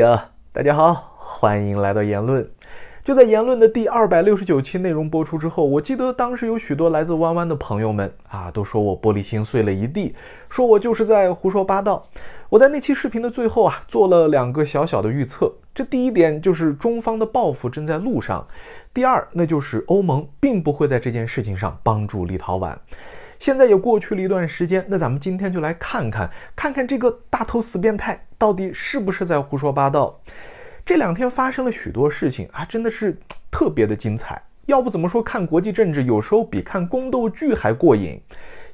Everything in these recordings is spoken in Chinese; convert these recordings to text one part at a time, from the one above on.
呀，大家好，欢迎来到言论。就在言论的第二百六十九期内容播出之后，我记得当时有许多来自弯弯的朋友们啊，都说我玻璃心碎了一地，说我就是在胡说八道。我在那期视频的最后啊，做了两个小小的预测，这第一点就是中方的报复正在路上，第二那就是欧盟并不会在这件事情上帮助立陶宛。现在也过去了一段时间，那咱们今天就来看看，看看这个大头死变态到底是不是在胡说八道。这两天发生了许多事情啊，真的是特别的精彩。要不怎么说看国际政治有时候比看宫斗剧还过瘾。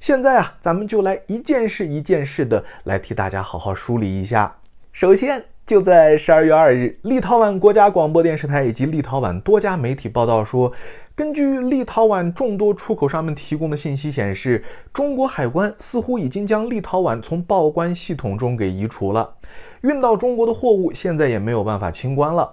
现在啊，咱们就来一件事一件事的来替大家好好梳理一下。首先。就在十二月二日，立陶宛国家广播电视台以及立陶宛多家媒体报道说，根据立陶宛众多出口商们提供的信息显示，中国海关似乎已经将立陶宛从报关系统中给移除了，运到中国的货物现在也没有办法清关了。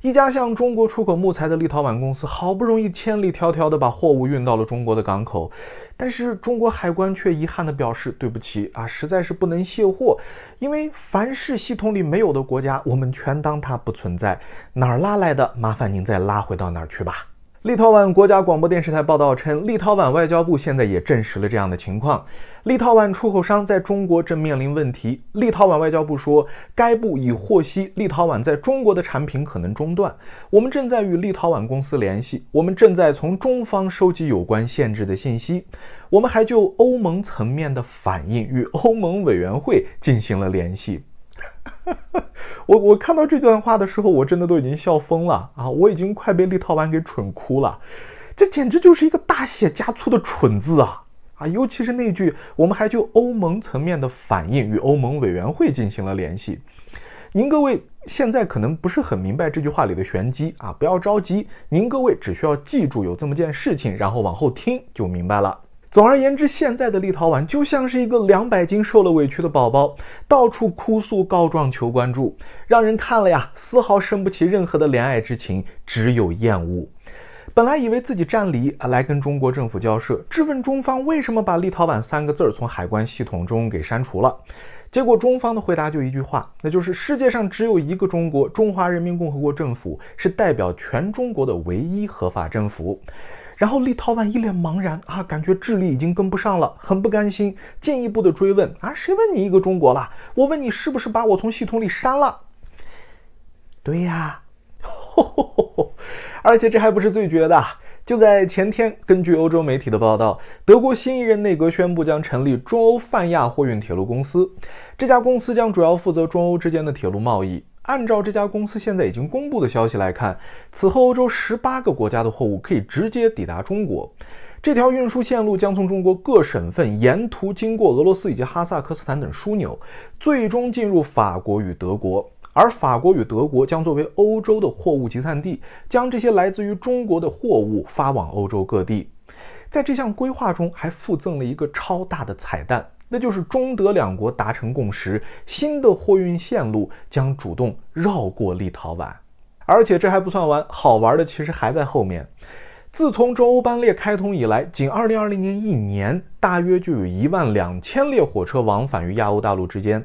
一家向中国出口木材的立陶宛公司，好不容易千里迢迢地把货物运到了中国的港口，但是中国海关却遗憾地表示：“对不起啊，实在是不能卸货，因为凡是系统里没有的国家，我们全当它不存在，哪儿拉来的麻烦您再拉回到哪儿去吧。”立陶宛国家广播电视台报道称，立陶宛外交部现在也证实了这样的情况。立陶宛出口商在中国正面临问题。立陶宛外交部说，该部已获悉立陶宛在中国的产品可能中断。我们正在与立陶宛公司联系，我们正在从中方收集有关限制的信息。我们还就欧盟层面的反应与欧盟委员会进行了联系。我我看到这段话的时候，我真的都已经笑疯了啊！我已经快被立陶宛给蠢哭了，这简直就是一个大写加粗的“蠢”字啊！啊，尤其是那句“我们还就欧盟层面的反应与欧盟委员会进行了联系”。您各位现在可能不是很明白这句话里的玄机啊，不要着急，您各位只需要记住有这么件事情，然后往后听就明白了。总而言之，现在的立陶宛就像是一个两百斤受了委屈的宝宝，到处哭诉、告状、求关注，让人看了呀，丝毫生不起任何的怜爱之情，只有厌恶。本来以为自己站理来跟中国政府交涉，质问中方为什么把“立陶宛”三个字儿从海关系统中给删除了，结果中方的回答就一句话，那就是世界上只有一个中国，中华人民共和国政府是代表全中国的唯一合法政府。然后立陶宛一脸茫然啊，感觉智力已经跟不上了，很不甘心。进一步的追问啊，谁问你一个中国了？我问你是不是把我从系统里删了？对呀，而且这还不是最绝的。就在前天，根据欧洲媒体的报道，德国新一任内阁宣布将成立中欧泛亚货运铁路公司，这家公司将主要负责中欧之间的铁路贸易。按照这家公司现在已经公布的消息来看，此后欧洲十八个国家的货物可以直接抵达中国。这条运输线路将从中国各省份沿途经过俄罗斯以及哈萨克斯坦等枢纽，最终进入法国与德国。而法国与德国将作为欧洲的货物集散地，将这些来自于中国的货物发往欧洲各地。在这项规划中，还附赠了一个超大的彩蛋。那就是中德两国达成共识，新的货运线路将主动绕过立陶宛，而且这还不算完，好玩的其实还在后面。自从中欧班列开通以来，仅2020年一年，大约就有一万两千列火车往返于亚欧大陆之间。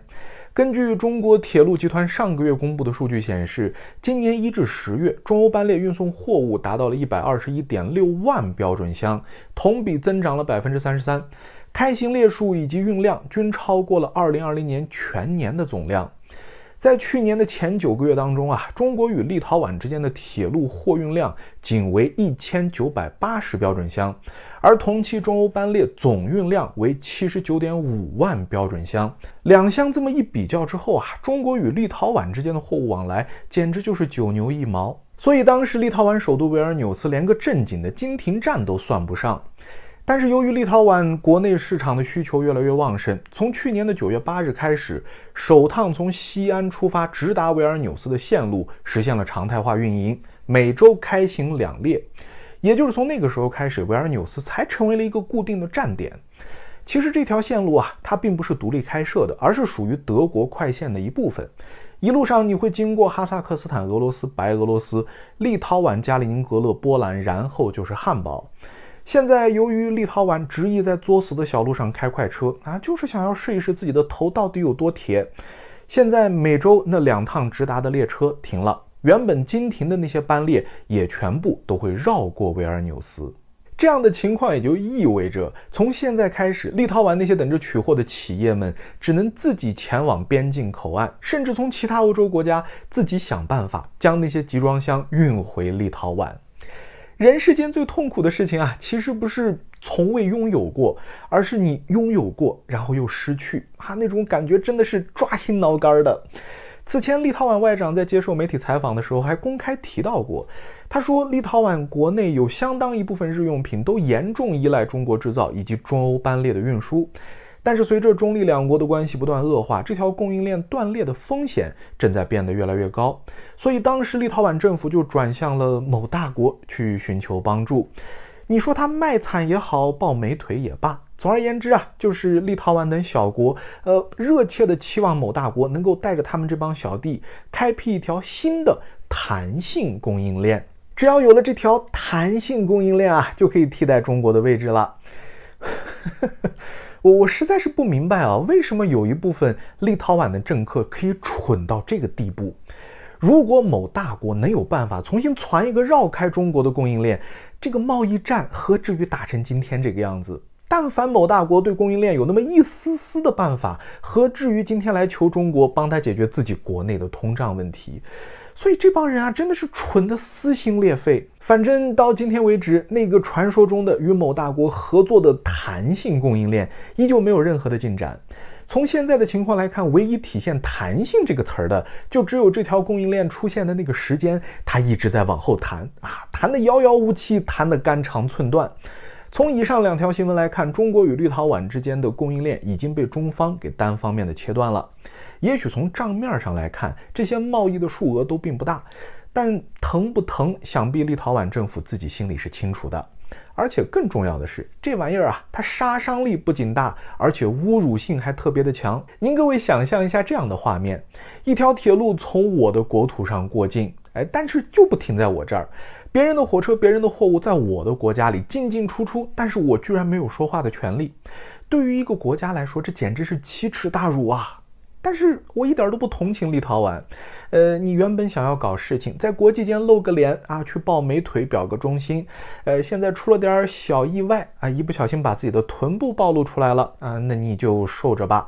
根据中国铁路集团上个月公布的数据显示，今年一至十月，中欧班列运送货物达到了一百二十一点六万标准箱，同比增长了百分之三十三。开行列数以及运量均超过了二零二零年全年的总量。在去年的前九个月当中啊，中国与立陶宛之间的铁路货运量仅为一千九百八十标准箱，而同期中欧班列总运量为七十九点五万标准箱。两箱这么一比较之后啊，中国与立陶宛之间的货物往来简直就是九牛一毛。所以当时立陶宛首都维尔纽斯连个正经的经停站都算不上。但是由于立陶宛国内市场的需求越来越旺盛，从去年的九月八日开始，首趟从西安出发直达维尔纽斯的线路实现了常态化运营，每周开行两列。也就是从那个时候开始，维尔纽斯才成为了一个固定的站点。其实这条线路啊，它并不是独立开设的，而是属于德国快线的一部分。一路上你会经过哈萨克斯坦、俄罗斯、白俄罗斯、立陶宛、加里宁格勒、波兰，然后就是汉堡。现在，由于立陶宛执意在作死的小路上开快车啊，就是想要试一试自己的头到底有多铁。现在每周那两趟直达的列车停了，原本经停的那些班列也全部都会绕过维尔纽斯。这样的情况也就意味着，从现在开始，立陶宛那些等着取货的企业们只能自己前往边境口岸，甚至从其他欧洲国家自己想办法将那些集装箱运回立陶宛。人世间最痛苦的事情啊，其实不是从未拥有过，而是你拥有过，然后又失去啊，那种感觉真的是抓心挠肝的。此前，立陶宛外长在接受媒体采访的时候还公开提到过，他说，立陶宛国内有相当一部分日用品都严重依赖中国制造以及中欧班列的运输。但是随着中立两国的关系不断恶化，这条供应链断裂的风险正在变得越来越高。所以当时立陶宛政府就转向了某大国去寻求帮助。你说他卖惨也好，抱美腿也罢，总而言之啊，就是立陶宛等小国，呃，热切地期望某大国能够带着他们这帮小弟开辟一条新的弹性供应链。只要有了这条弹性供应链啊，就可以替代中国的位置了。我我实在是不明白啊，为什么有一部分立陶宛的政客可以蠢到这个地步？如果某大国能有办法重新攒一个绕开中国的供应链，这个贸易战何至于打成今天这个样子？但凡某大国对供应链有那么一丝丝的办法，何至于今天来求中国帮他解决自己国内的通胀问题？所以这帮人啊，真的是蠢的撕心裂肺。反正到今天为止，那个传说中的与某大国合作的弹性供应链，依旧没有任何的进展。从现在的情况来看，唯一体现“弹性”这个词儿的，就只有这条供应链出现的那个时间，它一直在往后弹啊，弹的遥遥无期，弹的肝肠寸断。从以上两条新闻来看，中国与立陶宛之间的供应链已经被中方给单方面的切断了。也许从账面上来看，这些贸易的数额都并不大，但疼不疼，想必立陶宛政府自己心里是清楚的。而且更重要的是，这玩意儿啊，它杀伤力不仅大，而且侮辱性还特别的强。您各位想象一下这样的画面：一条铁路从我的国土上过境。哎，但是就不停在我这儿，别人的火车、别人的货物在我的国家里进进出出，但是我居然没有说话的权利。对于一个国家来说，这简直是奇耻大辱啊！但是我一点都不同情立陶宛。呃，你原本想要搞事情，在国际间露个脸啊，去抱美腿表个忠心，呃，现在出了点小意外啊，一不小心把自己的臀部暴露出来了啊，那你就受着吧。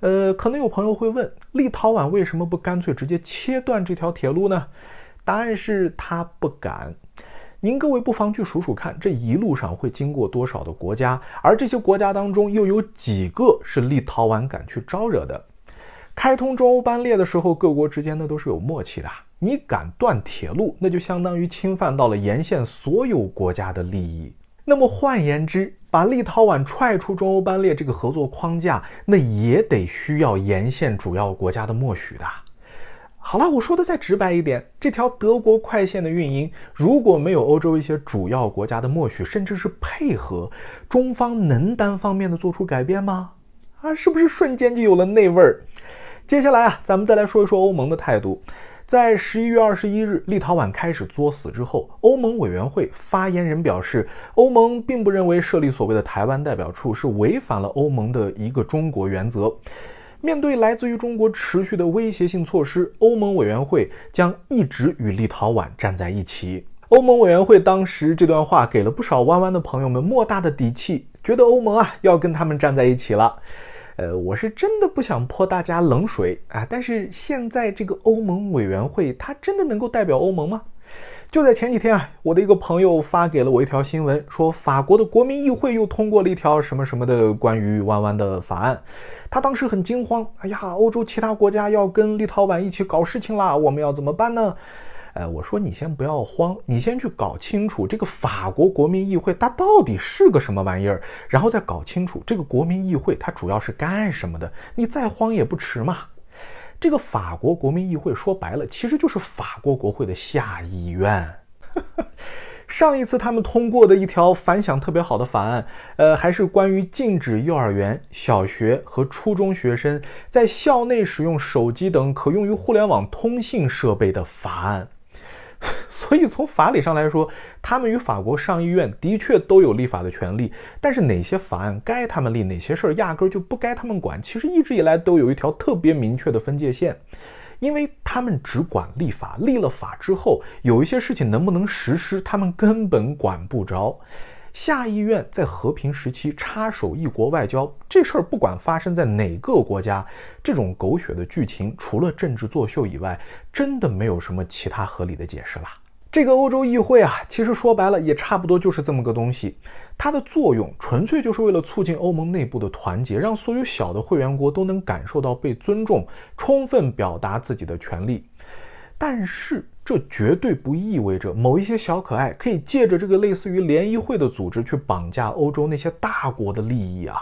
呃，可能有朋友会问，立陶宛为什么不干脆直接切断这条铁路呢？答案是他不敢。您各位不妨去数数看，这一路上会经过多少的国家，而这些国家当中又有几个是立陶宛敢去招惹的？开通中欧班列的时候，各国之间那都是有默契的。你敢断铁路，那就相当于侵犯到了沿线所有国家的利益。那么换言之，把立陶宛踹出中欧班列这个合作框架，那也得需要沿线主要国家的默许的。好了，我说的再直白一点，这条德国快线的运营，如果没有欧洲一些主要国家的默许，甚至是配合，中方能单方面的做出改变吗？啊，是不是瞬间就有了那味儿？接下来啊，咱们再来说一说欧盟的态度。在十一月二十一日，立陶宛开始作死之后，欧盟委员会发言人表示，欧盟并不认为设立所谓的台湾代表处是违反了欧盟的一个中国原则。面对来自于中国持续的威胁性措施，欧盟委员会将一直与立陶宛站在一起。欧盟委员会当时这段话给了不少弯弯的朋友们莫大的底气，觉得欧盟啊要跟他们站在一起了。呃，我是真的不想泼大家冷水啊，但是现在这个欧盟委员会，它真的能够代表欧盟吗？就在前几天啊，我的一个朋友发给了我一条新闻，说法国的国民议会又通过了一条什么什么的关于弯弯的法案，他当时很惊慌，哎呀，欧洲其他国家要跟立陶宛一起搞事情啦，我们要怎么办呢？哎，我说你先不要慌，你先去搞清楚这个法国国民议会它到底是个什么玩意儿，然后再搞清楚这个国民议会它主要是干什么的。你再慌也不迟嘛。这个法国国民议会说白了，其实就是法国国会的下议院。上一次他们通过的一条反响特别好的法案，呃，还是关于禁止幼儿园、小学和初中学生在校内使用手机等可用于互联网通信设备的法案。所以从法理上来说，他们与法国上议院的确都有立法的权利，但是哪些法案该他们立，哪些事儿压根儿就不该他们管。其实一直以来都有一条特别明确的分界线，因为他们只管立法，立了法之后，有一些事情能不能实施，他们根本管不着。下议院在和平时期插手一国外交这事儿，不管发生在哪个国家，这种狗血的剧情除了政治作秀以外，真的没有什么其他合理的解释了。这个欧洲议会啊，其实说白了也差不多就是这么个东西，它的作用纯粹就是为了促进欧盟内部的团结，让所有小的会员国都能感受到被尊重，充分表达自己的权利。但是，这绝对不意味着某一些小可爱可以借着这个类似于联谊会的组织去绑架欧洲那些大国的利益啊！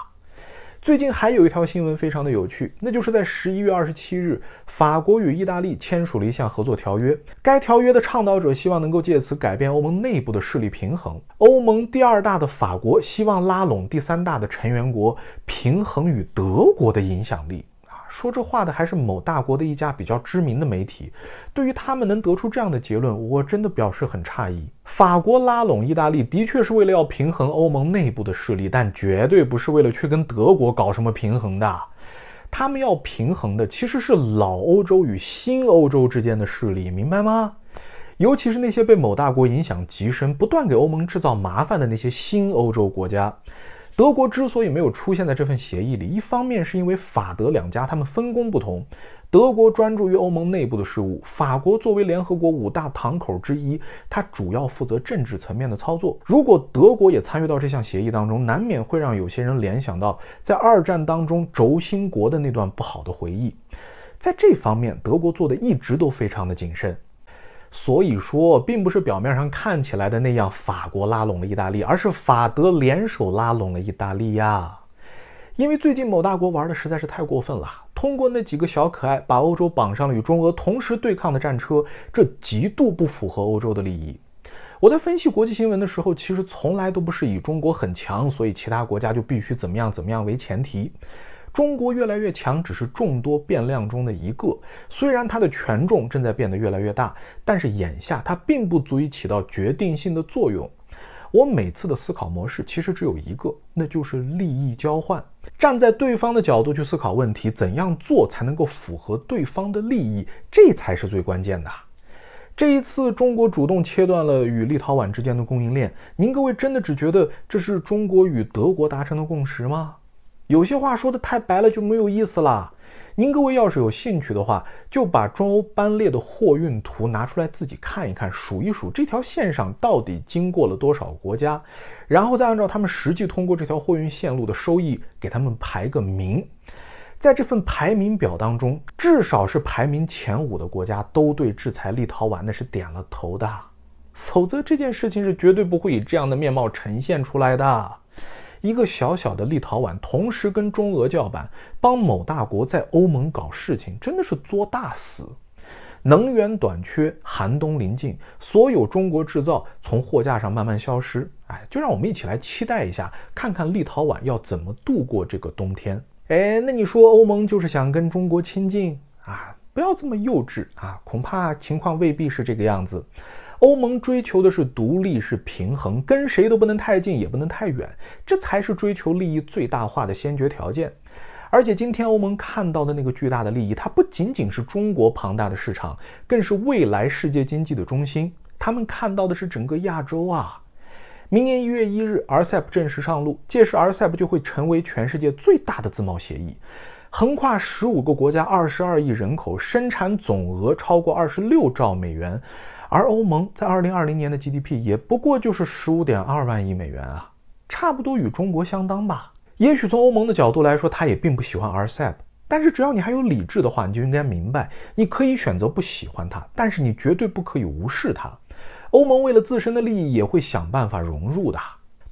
最近还有一条新闻非常的有趣，那就是在十一月二十七日，法国与意大利签署了一项合作条约。该条约的倡导者希望能够借此改变欧盟内部的势力平衡。欧盟第二大的法国希望拉拢第三大的成员国，平衡与德国的影响力。说这话的还是某大国的一家比较知名的媒体，对于他们能得出这样的结论，我真的表示很诧异。法国拉拢意大利的确是为了要平衡欧盟内部的势力，但绝对不是为了去跟德国搞什么平衡的。他们要平衡的其实是老欧洲与新欧洲之间的势力，明白吗？尤其是那些被某大国影响极深、不断给欧盟制造麻烦的那些新欧洲国家。德国之所以没有出现在这份协议里，一方面是因为法德两家他们分工不同，德国专注于欧盟内部的事务，法国作为联合国五大堂口之一，它主要负责政治层面的操作。如果德国也参与到这项协议当中，难免会让有些人联想到在二战当中轴心国的那段不好的回忆。在这方面，德国做的一直都非常的谨慎。所以说，并不是表面上看起来的那样，法国拉拢了意大利，而是法德联手拉拢了意大利呀。因为最近某大国玩的实在是太过分了，通过那几个小可爱把欧洲绑上了与中俄同时对抗的战车，这极度不符合欧洲的利益。我在分析国际新闻的时候，其实从来都不是以中国很强，所以其他国家就必须怎么样怎么样为前提。中国越来越强，只是众多变量中的一个。虽然它的权重正在变得越来越大，但是眼下它并不足以起到决定性的作用。我每次的思考模式其实只有一个，那就是利益交换。站在对方的角度去思考问题，怎样做才能够符合对方的利益，这才是最关键的。这一次，中国主动切断了与立陶宛之间的供应链，您各位真的只觉得这是中国与德国达成的共识吗？有些话说的太白了就没有意思了。您各位要是有兴趣的话，就把中欧班列的货运图拿出来自己看一看，数一数这条线上到底经过了多少国家，然后再按照他们实际通过这条货运线路的收益给他们排个名。在这份排名表当中，至少是排名前五的国家都对制裁立陶宛那是点了头的，否则这件事情是绝对不会以这样的面貌呈现出来的。一个小小的立陶宛同时跟中俄叫板，帮某大国在欧盟搞事情，真的是作大死。能源短缺，寒冬临近，所有中国制造从货架上慢慢消失。哎，就让我们一起来期待一下，看看立陶宛要怎么度过这个冬天。哎，那你说欧盟就是想跟中国亲近啊？不要这么幼稚啊！恐怕情况未必是这个样子。欧盟追求的是独立，是平衡，跟谁都不能太近，也不能太远，这才是追求利益最大化的先决条件。而且今天欧盟看到的那个巨大的利益，它不仅仅是中国庞大的市场，更是未来世界经济的中心。他们看到的是整个亚洲啊！明年一月一日，RCEP 正式上路，届时 RCEP 就会成为全世界最大的自贸协议，横跨十五个国家，二十二亿人口，生产总额超过二十六兆美元。而欧盟在二零二零年的 GDP 也不过就是十五点二万亿美元啊，差不多与中国相当吧。也许从欧盟的角度来说，他也并不喜欢 RCEP，但是只要你还有理智的话，你就应该明白，你可以选择不喜欢它，但是你绝对不可以无视它。欧盟为了自身的利益，也会想办法融入的，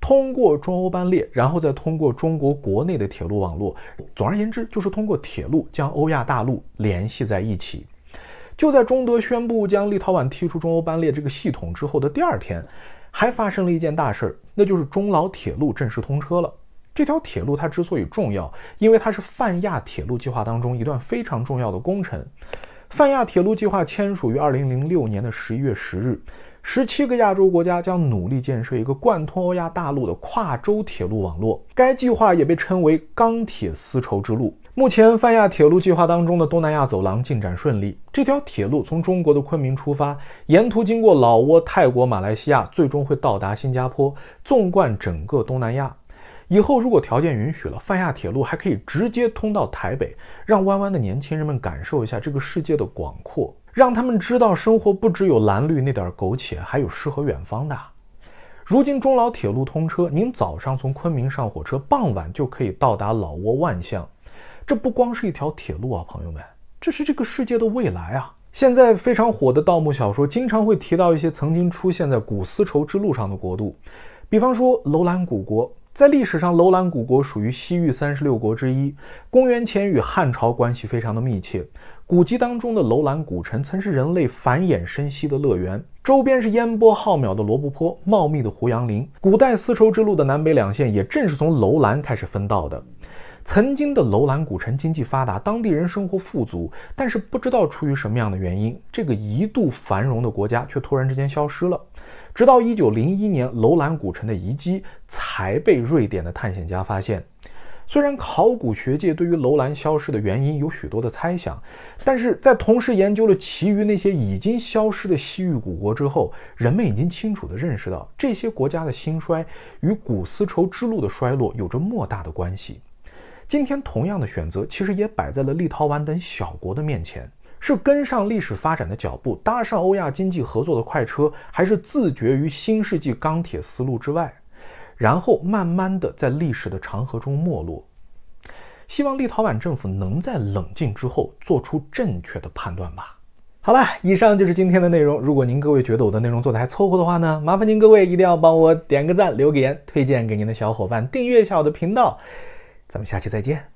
通过中欧班列，然后再通过中国国内的铁路网络，总而言之，就是通过铁路将欧亚大陆联系在一起。就在中德宣布将立陶宛踢出中欧班列这个系统之后的第二天，还发生了一件大事儿，那就是中老铁路正式通车了。这条铁路它之所以重要，因为它是泛亚铁路计划当中一段非常重要的工程。泛亚铁路计划签署于二零零六年的十一月十日，十七个亚洲国家将努力建设一个贯通欧亚大陆的跨洲铁路网络，该计划也被称为“钢铁丝绸之路”。目前，泛亚铁路计划当中的东南亚走廊进展顺利。这条铁路从中国的昆明出发，沿途经过老挝、泰国、马来西亚，最终会到达新加坡，纵贯整个东南亚。以后如果条件允许了，泛亚铁路还可以直接通到台北，让弯弯的年轻人们感受一下这个世界的广阔，让他们知道生活不只有蓝绿那点苟且，还有诗和远方的。如今，中老铁路通车，您早上从昆明上火车，傍晚就可以到达老挝万象。这不光是一条铁路啊，朋友们，这是这个世界的未来啊！现在非常火的盗墓小说经常会提到一些曾经出现在古丝绸之路上的国度，比方说楼兰古国。在历史上，楼兰古国属于西域三十六国之一，公元前与汉朝关系非常的密切。古籍当中的楼兰古城曾是人类繁衍生息的乐园，周边是烟波浩渺的罗布泊、茂密的胡杨林。古代丝绸之路的南北两线也正是从楼兰开始分道的。曾经的楼兰古城经济发达，当地人生活富足，但是不知道出于什么样的原因，这个一度繁荣的国家却突然之间消失了。直到1901年，楼兰古城的遗迹才被瑞典的探险家发现。虽然考古学界对于楼兰消失的原因有许多的猜想，但是在同时研究了其余那些已经消失的西域古国之后，人们已经清楚地认识到，这些国家的兴衰与古丝绸之路的衰落有着莫大的关系。今天同样的选择，其实也摆在了立陶宛等小国的面前：是跟上历史发展的脚步，搭上欧亚经济合作的快车，还是自觉于新世纪钢铁丝路之外，然后慢慢的在历史的长河中没落？希望立陶宛政府能在冷静之后做出正确的判断吧。好了，以上就是今天的内容。如果您各位觉得我的内容做的还凑合的话呢，麻烦您各位一定要帮我点个赞，留个言，推荐给您的小伙伴，订阅一下我的频道。咱们下期再见。